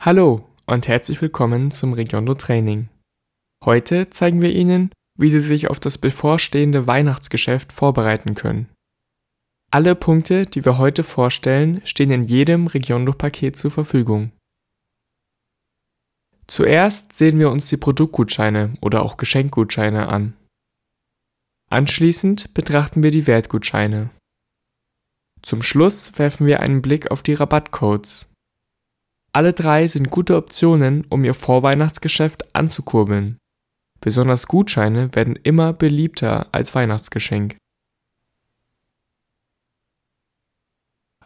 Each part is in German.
Hallo und herzlich willkommen zum Regiondo Training. Heute zeigen wir Ihnen, wie Sie sich auf das bevorstehende Weihnachtsgeschäft vorbereiten können. Alle Punkte, die wir heute vorstellen, stehen in jedem Regiondo-Paket zur Verfügung. Zuerst sehen wir uns die Produktgutscheine oder auch Geschenkgutscheine an. Anschließend betrachten wir die Wertgutscheine. Zum Schluss werfen wir einen Blick auf die Rabattcodes, alle drei sind gute Optionen, um Ihr Vorweihnachtsgeschäft anzukurbeln. Besonders Gutscheine werden immer beliebter als Weihnachtsgeschenk.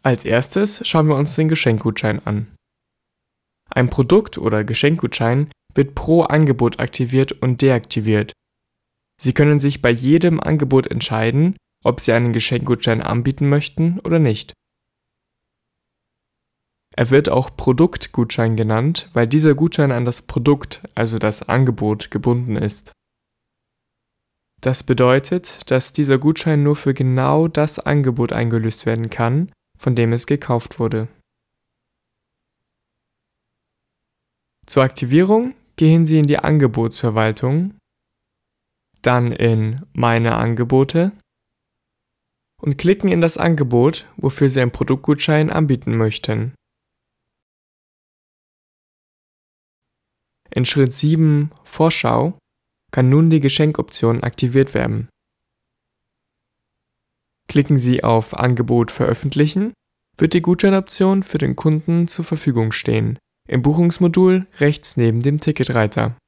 Als erstes schauen wir uns den Geschenkgutschein an. Ein Produkt oder Geschenkgutschein wird pro Angebot aktiviert und deaktiviert. Sie können sich bei jedem Angebot entscheiden, ob Sie einen Geschenkgutschein anbieten möchten oder nicht. Er wird auch Produktgutschein genannt, weil dieser Gutschein an das Produkt, also das Angebot, gebunden ist. Das bedeutet, dass dieser Gutschein nur für genau das Angebot eingelöst werden kann, von dem es gekauft wurde. Zur Aktivierung gehen Sie in die Angebotsverwaltung, dann in Meine Angebote und klicken in das Angebot, wofür Sie einen Produktgutschein anbieten möchten. In Schritt 7 Vorschau kann nun die Geschenkoption aktiviert werden. Klicken Sie auf Angebot veröffentlichen, wird die Gutscheinoption für den Kunden zur Verfügung stehen, im Buchungsmodul rechts neben dem Ticketreiter.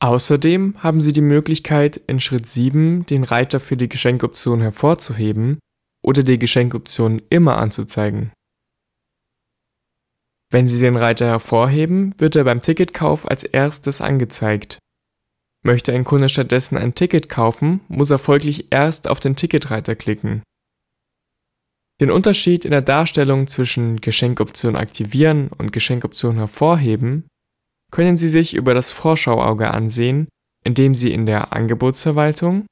Außerdem haben Sie die Möglichkeit, in Schritt 7 den Reiter für die Geschenkoption hervorzuheben oder die Geschenkoption immer anzuzeigen. Wenn Sie den Reiter hervorheben, wird er beim Ticketkauf als erstes angezeigt. Möchte ein Kunde stattdessen ein Ticket kaufen, muss er folglich erst auf den Ticketreiter klicken. Den Unterschied in der Darstellung zwischen Geschenkoption aktivieren und Geschenkoption hervorheben können Sie sich über das Vorschauauge ansehen, indem Sie in der Angebotsverwaltung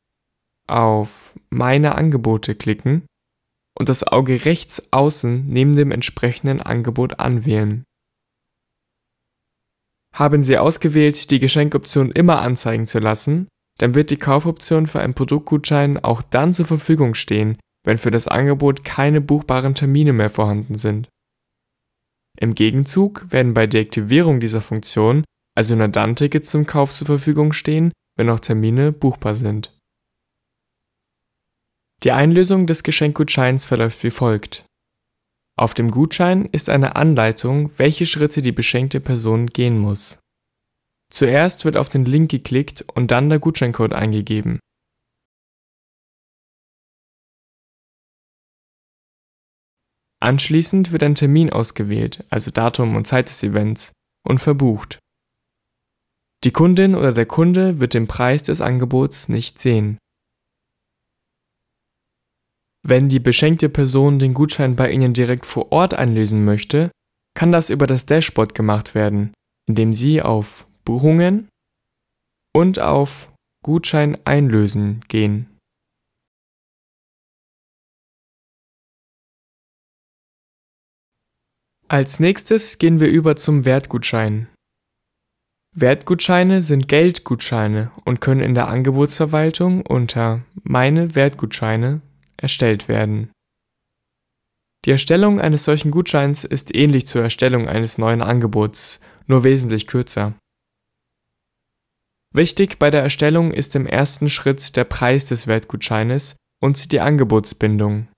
auf Meine Angebote klicken und das Auge rechts außen neben dem entsprechenden Angebot anwählen. Haben Sie ausgewählt, die Geschenkoption immer anzeigen zu lassen, dann wird die Kaufoption für einen Produktgutschein auch dann zur Verfügung stehen, wenn für das Angebot keine buchbaren Termine mehr vorhanden sind. Im Gegenzug werden bei Deaktivierung dieser Funktion also nur dann Tickets zum Kauf zur Verfügung stehen, wenn auch Termine buchbar sind. Die Einlösung des Geschenkgutscheins verläuft wie folgt. Auf dem Gutschein ist eine Anleitung, welche Schritte die beschenkte Person gehen muss. Zuerst wird auf den Link geklickt und dann der Gutscheincode eingegeben. Anschließend wird ein Termin ausgewählt, also Datum und Zeit des Events, und verbucht. Die Kundin oder der Kunde wird den Preis des Angebots nicht sehen. Wenn die beschenkte Person den Gutschein bei Ihnen direkt vor Ort einlösen möchte, kann das über das Dashboard gemacht werden, indem Sie auf Buchungen und auf Gutschein einlösen gehen. Als nächstes gehen wir über zum Wertgutschein. Wertgutscheine sind Geldgutscheine und können in der Angebotsverwaltung unter Meine Wertgutscheine erstellt werden. Die Erstellung eines solchen Gutscheins ist ähnlich zur Erstellung eines neuen Angebots, nur wesentlich kürzer. Wichtig bei der Erstellung ist im ersten Schritt der Preis des Wertgutscheines und die Angebotsbindung.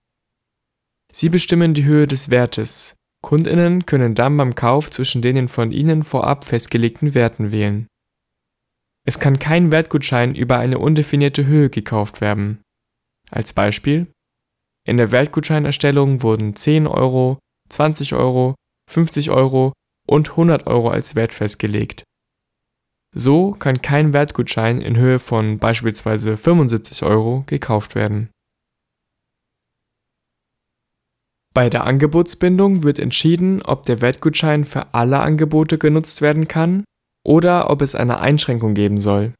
Sie bestimmen die Höhe des Wertes. Kundinnen können dann beim Kauf zwischen den von ihnen vorab festgelegten Werten wählen. Es kann kein Wertgutschein über eine undefinierte Höhe gekauft werden. Als Beispiel: In der Wertgutscheinerstellung wurden 10 Euro, 20 Euro, 50 Euro und 100 Euro als Wert festgelegt. So kann kein Wertgutschein in Höhe von beispielsweise 75 Euro gekauft werden. Bei der Angebotsbindung wird entschieden, ob der Wertgutschein für alle Angebote genutzt werden kann oder ob es eine Einschränkung geben soll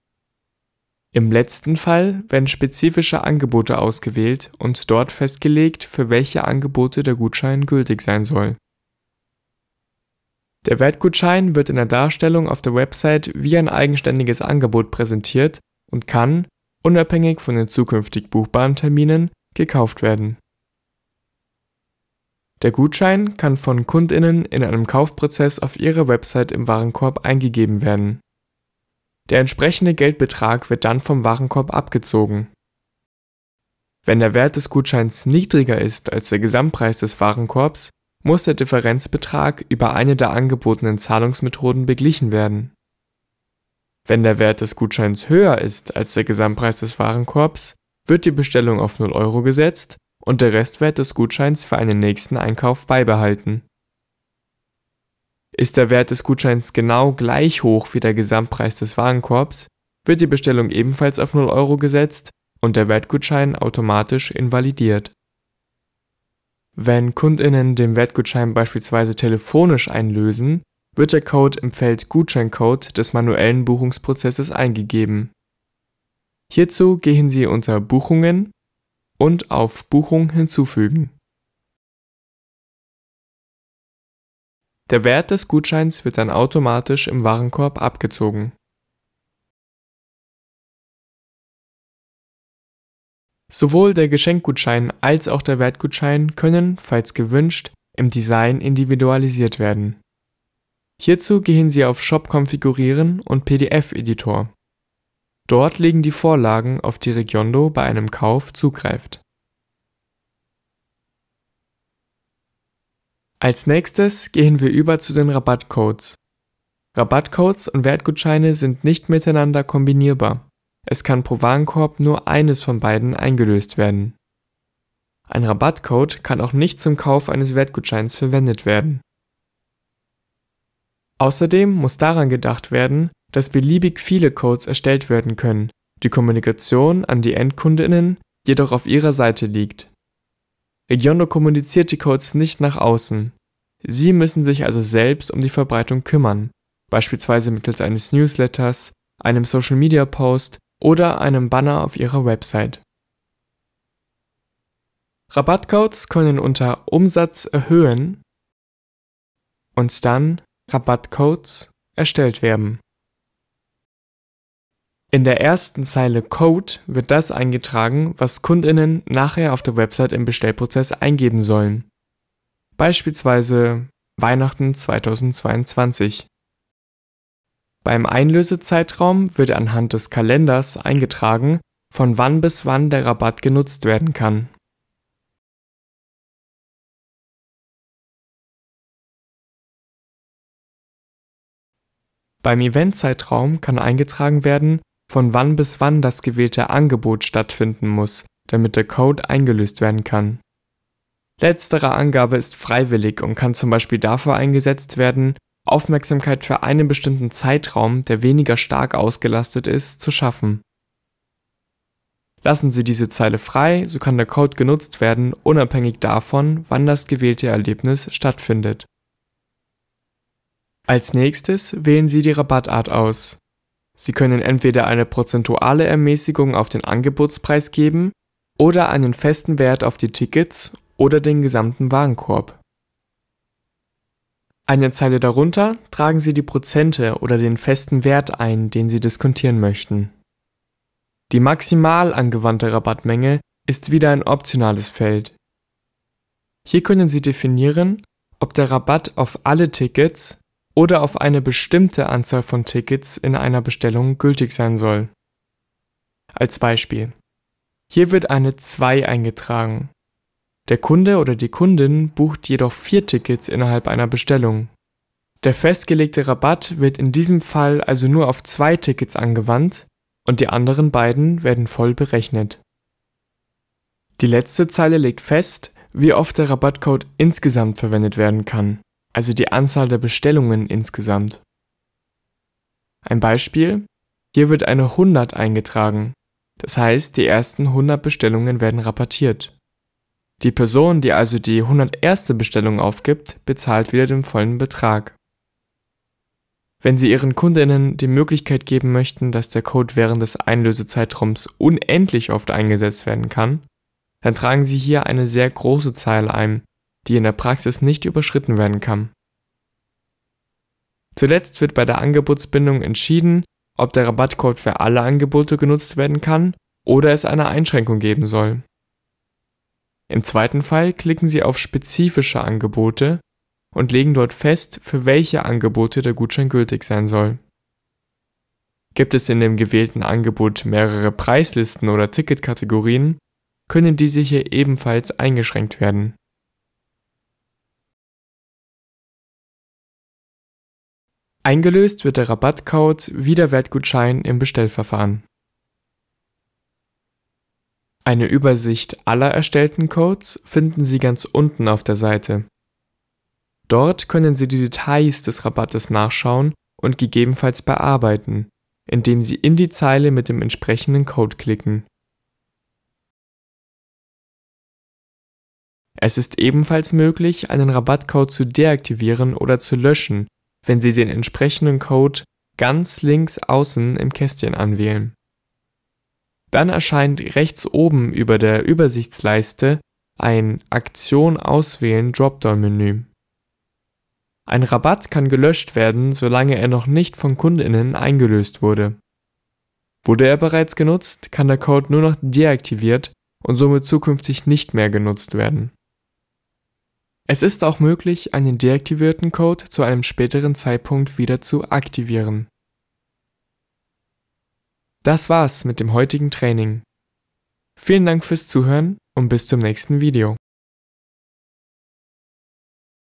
im letzten Fall werden spezifische Angebote ausgewählt und dort festgelegt, für welche Angebote der Gutschein gültig sein soll. Der Wertgutschein wird in der Darstellung auf der Website wie ein eigenständiges Angebot präsentiert und kann, unabhängig von den zukünftig buchbaren Terminen, gekauft werden. Der Gutschein kann von Kundinnen in einem Kaufprozess auf ihrer Website im Warenkorb eingegeben werden der entsprechende Geldbetrag wird dann vom Warenkorb abgezogen. Wenn der Wert des Gutscheins niedriger ist als der Gesamtpreis des Warenkorbs, muss der Differenzbetrag über eine der angebotenen Zahlungsmethoden beglichen werden. Wenn der Wert des Gutscheins höher ist als der Gesamtpreis des Warenkorbs, wird die Bestellung auf 0 Euro gesetzt und der Restwert des Gutscheins für einen nächsten Einkauf beibehalten ist der Wert des Gutscheins genau gleich hoch wie der Gesamtpreis des Warenkorbs, wird die Bestellung ebenfalls auf 0 Euro gesetzt und der Wertgutschein automatisch invalidiert. Wenn Kundinnen den Wertgutschein beispielsweise telefonisch einlösen, wird der Code im Feld Gutscheincode des manuellen Buchungsprozesses eingegeben. Hierzu gehen Sie unter Buchungen und auf Buchung hinzufügen. Der Wert des Gutscheins wird dann automatisch im Warenkorb abgezogen. Sowohl der Geschenkgutschein als auch der Wertgutschein können, falls gewünscht, im Design individualisiert werden. Hierzu gehen Sie auf Shop konfigurieren und PDF Editor. Dort legen die Vorlagen, auf die Regiondo bei einem Kauf zugreift Als nächstes gehen wir über zu den Rabattcodes. Rabattcodes und Wertgutscheine sind nicht miteinander kombinierbar. Es kann pro Warenkorb nur eines von beiden eingelöst werden. Ein Rabattcode kann auch nicht zum Kauf eines Wertgutscheins verwendet werden. Außerdem muss daran gedacht werden, dass beliebig viele Codes erstellt werden können, die Kommunikation an die Endkundinnen jedoch auf ihrer Seite liegt. Regiondo kommuniziert die Codes nicht nach außen. Sie müssen sich also selbst um die Verbreitung kümmern, beispielsweise mittels eines Newsletters, einem Social-Media-Post oder einem Banner auf ihrer Website. Rabattcodes können unter Umsatz erhöhen und dann Rabattcodes erstellt werden in der ersten Zeile Code wird das eingetragen, was Kundinnen nachher auf der Website im Bestellprozess eingeben sollen. Beispielsweise Weihnachten 2022. Beim Einlösezeitraum wird anhand des Kalenders eingetragen, von wann bis wann der Rabatt genutzt werden kann. Beim Eventzeitraum kann eingetragen werden, von wann bis wann das gewählte Angebot stattfinden muss, damit der Code eingelöst werden kann. Letztere Angabe ist freiwillig und kann zum Beispiel dafür eingesetzt werden, Aufmerksamkeit für einen bestimmten Zeitraum, der weniger stark ausgelastet ist, zu schaffen. Lassen Sie diese Zeile frei, so kann der Code genutzt werden, unabhängig davon, wann das gewählte Erlebnis stattfindet. Als nächstes wählen Sie die Rabattart aus. Sie können entweder eine prozentuale Ermäßigung auf den Angebotspreis geben oder einen festen Wert auf die Tickets oder den gesamten Warenkorb. Eine Zeile darunter tragen Sie die Prozente oder den festen Wert ein, den Sie diskontieren möchten. Die maximal angewandte Rabattmenge ist wieder ein optionales Feld. Hier können Sie definieren, ob der Rabatt auf alle Tickets oder auf eine bestimmte Anzahl von Tickets in einer Bestellung gültig sein soll. Als Beispiel. Hier wird eine 2 eingetragen. Der Kunde oder die Kundin bucht jedoch vier Tickets innerhalb einer Bestellung. Der festgelegte Rabatt wird in diesem Fall also nur auf zwei Tickets angewandt und die anderen beiden werden voll berechnet. Die letzte Zeile legt fest, wie oft der Rabattcode insgesamt verwendet werden kann also die Anzahl der Bestellungen insgesamt. Ein Beispiel, hier wird eine 100 eingetragen, das heißt die ersten 100 Bestellungen werden rapportiert. Die Person, die also die 101. Bestellung aufgibt, bezahlt wieder den vollen Betrag. Wenn Sie Ihren Kundinnen die Möglichkeit geben möchten, dass der Code während des Einlösezeitraums unendlich oft eingesetzt werden kann, dann tragen Sie hier eine sehr große Zeile ein, die in der Praxis nicht überschritten werden kann. Zuletzt wird bei der Angebotsbindung entschieden, ob der Rabattcode für alle Angebote genutzt werden kann oder es eine Einschränkung geben soll. Im zweiten Fall klicken Sie auf spezifische Angebote und legen dort fest, für welche Angebote der Gutschein gültig sein soll. Gibt es in dem gewählten Angebot mehrere Preislisten oder Ticketkategorien, können diese hier ebenfalls eingeschränkt werden. Eingelöst wird der Rabattcode wie der Wertgutschein im Bestellverfahren. Eine Übersicht aller erstellten Codes finden Sie ganz unten auf der Seite. Dort können Sie die Details des Rabattes nachschauen und gegebenenfalls bearbeiten, indem Sie in die Zeile mit dem entsprechenden Code klicken. Es ist ebenfalls möglich, einen Rabattcode zu deaktivieren oder zu löschen wenn Sie den entsprechenden Code ganz links außen im Kästchen anwählen. Dann erscheint rechts oben über der Übersichtsleiste ein Aktion auswählen Dropdown-Menü. Ein Rabatt kann gelöscht werden, solange er noch nicht von Kundinnen eingelöst wurde. Wurde er bereits genutzt, kann der Code nur noch deaktiviert und somit zukünftig nicht mehr genutzt werden es ist auch möglich, einen deaktivierten Code zu einem späteren Zeitpunkt wieder zu aktivieren. Das war's mit dem heutigen Training. Vielen Dank fürs Zuhören und bis zum nächsten Video.